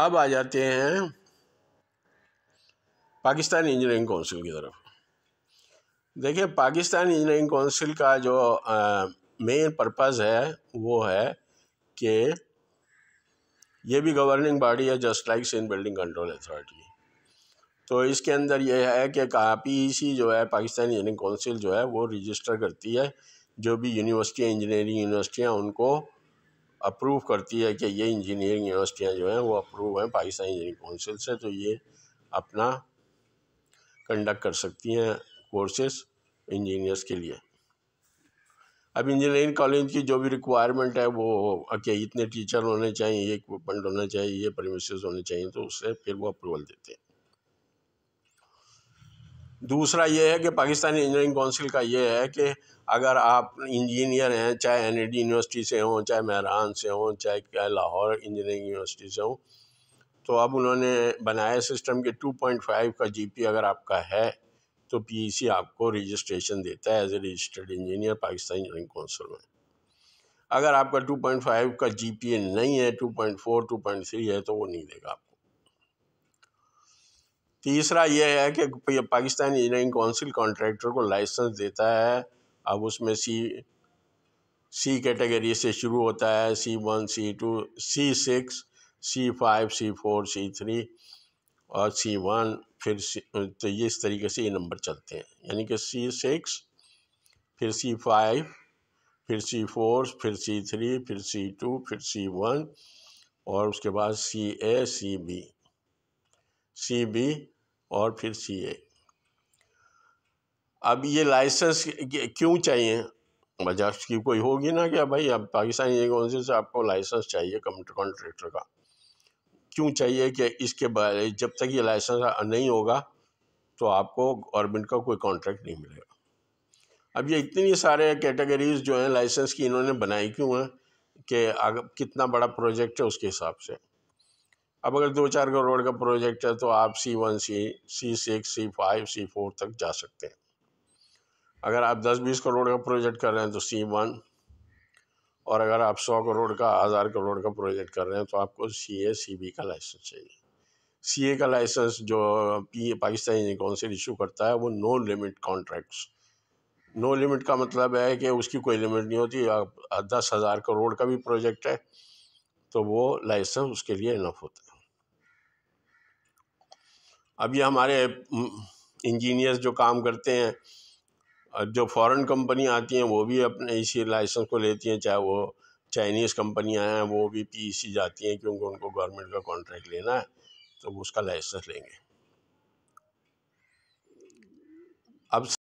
अब आ जाते हैं पाकिस्तान इंजीनियरिंग काउंसिल की तरफ देखिए पाकिस्तान इंजीनियरिंग काउंसिल का जो मेन पर्पस है वो है कि ये भी गवर्निंग बॉडी है just like Sindh building control authority तो इसके अंदर यह है कि पी सी जो है पाकिस्तान इंजीनियरिंग काउंसिल जो है वो रजिस्टर करती है जो भी यूनिवर्सिटी इंजीनियरिंग यूनिवर्सिटियाँ उनको अप्रूव करती है कि ये इंजीनियरिंग यूनिवर्सिटियाँ जो हैं वो अप्रूव हैं पाकिस्तान इंजीनियरिंग काउंसिल से तो ये अपना कंडक्ट कर सकती हैं कोर्सेस इंजीनियर्स के लिए अब इंजीनियरिंग कॉलेज की जो भी रिक्वायरमेंट है वो कि इतने टीचर होने चाहिए ये इक्विपमेंट होना चाहिए ये परमिशन होने चाहिए तो उससे फिर वो अप्रूवल देते हैं दूसरा ये है कि पाकिस्तानी इंजीनियरिंग काउंसिल का ये है कि अगर आप इंजीनियर हैं चाहे एन यूनिवर्सिटी से हों चाहे महरान से हों चाहे क्या लाहौर इंजीनियरिंग यूनिवर्सिटी से हों तो अब उन्होंने बनाया सिस्टम के 2.5 का जीपी अगर आपका है तो पीसी e आपको रजिस्ट्रेशन देता है as a registered engineer Pakistan engineering council में अगर आपका 2.5 का जीपीए नहीं है 2.4 2.3 है तो वो नहीं देगा आपको तीसरा यह है कि पाकिस्तान इंजीनियरिंग काउंसिल कॉन्ट्रैक्टर को लाइसेंस देता है अब उसमें सी सी कैटेगरी से शुरू होता है C one C two C six C five C four C three और सी वन फिर सी तो ये इस तरीके से ये नंबर चलते हैं यानी कि सी सिक्स फिर सी फाइव फिर सी फोर फिर सी थ्री फिर सी टू फिर सी वन और उसके बाद सी ए सी बी सी बी और फिर सीए अब ये लाइसेंस क्यों चाहिए वजह उसकी कोई होगी ना कि भाई अब पाकिस्तानी एजेंसी से आपको लाइसेंस चाहिए कंप्यूटर कॉन्ट्रेक्टर का क्यों चाहिए कि इसके बारे जब तक ये लाइसेंस नहीं होगा तो आपको गवर्नमेंट का कोई कॉन्ट्रैक्ट नहीं मिलेगा अब ये इतनी सारे कैटेगरीज जो हैं लाइसेंस की इन्होंने बनाई क्यों हैं कि अगर कितना बड़ा प्रोजेक्ट है उसके हिसाब से अब अगर दो चार करोड़ का प्रोजेक्ट है तो आप C one C C six C five C four तक जा सकते हैं अगर आप दस बीस करोड़ का प्रोजेक्ट कर रहे हैं तो सी वन और अगर आप सौ करोड़ का हज़ार करोड़ का प्रोजेक्ट कर रहे हैं तो आपको सी ए सी बी का लाइसेंस चाहिए सी ए का लाइसेंस जो P A Pakistani council issue करता है वो no limit contracts no limit का मतलब है कि उसकी कोई लिमिट नहीं होती आप दस हज़ार करोड़ का भी प्रोजेक्ट है तो वो लाइसेंस उसके लिए इनफ होता है अब ये हमारे इंजीनियर्स जो काम करते हैं जो फॉरेन कंपनी आती हैं वो भी अपने इसी लाइसेंस को लेती हैं चाहे वो चाइनीज़ कंपनियाँ हैं वो भी पीईसी e जाती हैं क्योंकि उनको गवर्नमेंट का कॉन्ट्रैक्ट लेना है तो उसका लाइसेंस लेंगे अब